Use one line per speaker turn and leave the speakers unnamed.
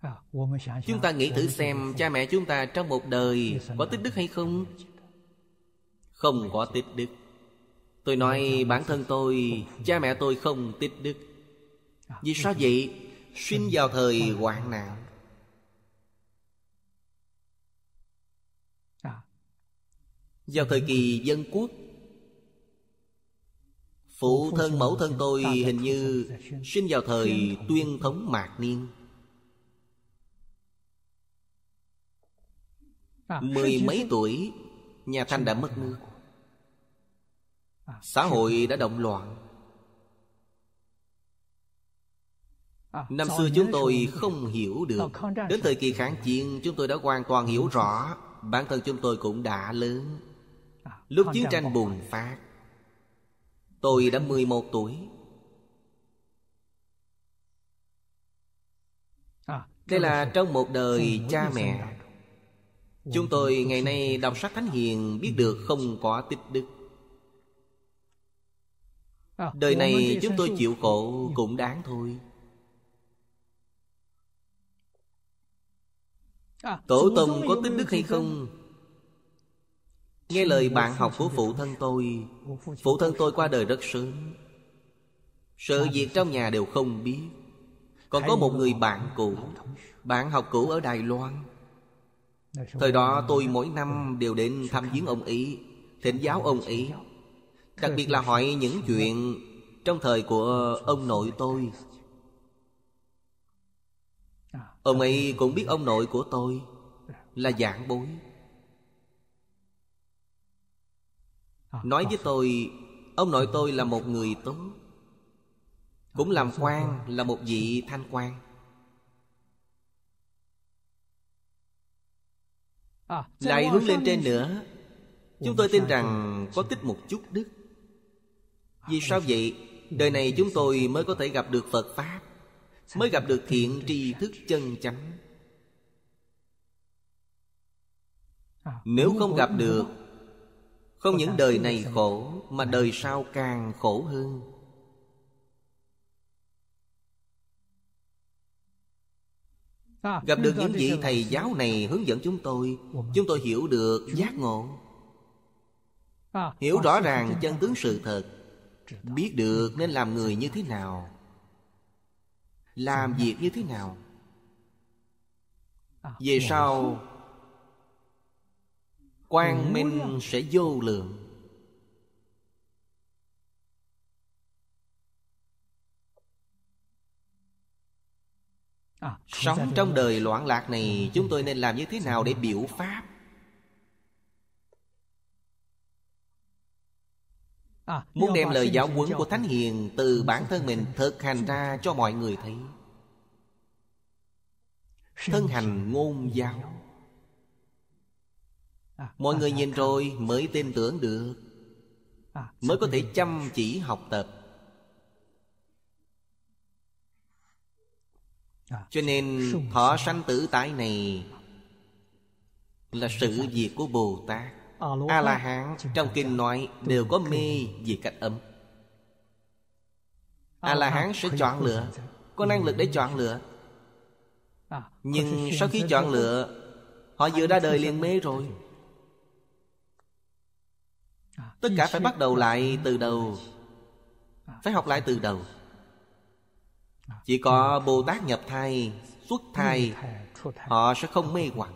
À, chúng ta nghĩ thử xem cha mẹ chúng ta trong một đời có tích đức hay không? Không có tích đức Tôi nói bản thân tôi Cha mẹ tôi không tích đức à, Vì sao vậy? Sinh vào thời hoạn nạn à. Vào thời kỳ dân quốc Phụ thân mẫu thân tôi hình như Sinh vào thời tuyên thống mạc niên À, mười mấy tuổi Nhà Thanh đã mất nước à, Xã hội đã động loạn à, Năm xưa chúng tôi không hiểu được Đến thời kỳ kháng chiến chúng tôi đã hoàn toàn hiểu rõ Bản thân chúng tôi cũng đã lớn Lúc chiến tranh bùng phát Tôi đã 11 tuổi Đây là trong một đời cha mẹ Chúng tôi ngày nay đọc sách Thánh Hiền biết được không có tích đức à, Đời này chúng tôi chịu khổ cũng đáng thôi à, Tổ tông có tích đức hay không Nghe lời bạn học của phụ thân tôi Phụ thân tôi qua đời rất sớm Sự việc trong nhà đều không biết Còn có một người bạn cũ Bạn học cũ ở Đài Loan Thời đó tôi mỗi năm đều đến thăm viếng ông Ý thỉnh giáo ông Ý Đặc biệt là hỏi những chuyện Trong thời của ông nội tôi à, Ông ấy cũng biết ông nội của tôi dạ. Là giảng bối à, Nói à. với tôi Ông nội tôi là một người tốt Cũng làm quan Là một vị thanh quan À, lại hướng lên trên nữa chúng tôi tin rằng có tích một chút đức à, vì sao vậy đời này chúng tôi mới có thể gặp được phật pháp mới gặp được thiện tri thức chân chánh à, nếu không gặp được
không những đời này khổ mà đời
sau càng khổ hơn À, Gặp được những vị thầy giáo này hướng dẫn chúng tôi Chúng tôi hiểu được giác ngộ à, Hiểu à, rõ ràng chân tướng sự thật Biết được nên làm người như thế nào Làm việc như thế nào Về dạ. sau Quang minh sẽ vô lượng À, Sống trong đời loạn lạc này ừ, ừ. Chúng tôi nên làm như thế nào để biểu pháp à, Muốn đem lời giáo huấn của Thánh Hiền Từ bản thân mình thực hành ra cho mọi người thấy Thân hành ngôn giáo à, Mọi người nhìn rồi mới tin tưởng được Mới có thể chăm chỉ học tập À, Cho nên thọ sanh tử tái này Là sự việc của Bồ Tát A-la-hán trong kinh nói đều có mê về cách âm à, A-la-hán sẽ chọn lựa Có năng lực để ừ. chọn lựa à, Nhưng sau khi chọn lựa Họ vừa ra đời liền mê rồi Tất cả phải bắt đầu lại từ đầu Phải học lại từ đầu chỉ có bồ tát nhập thai xuất thai họ sẽ không mê hoặc